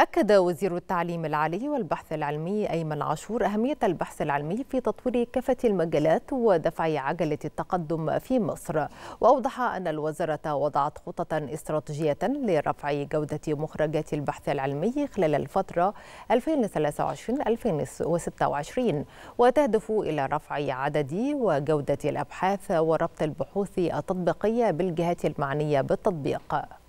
أكد وزير التعليم العالي والبحث العلمي أيمن عاشور أهمية البحث العلمي في تطوير كافة المجالات ودفع عجلة التقدم في مصر وأوضح أن الوزارة وضعت خططا استراتيجية لرفع جودة مخرجات البحث العلمي خلال الفترة 2023-2026 وتهدف إلى رفع عدد وجودة الأبحاث وربط البحوث التطبيقية بالجهات المعنية بالتطبيق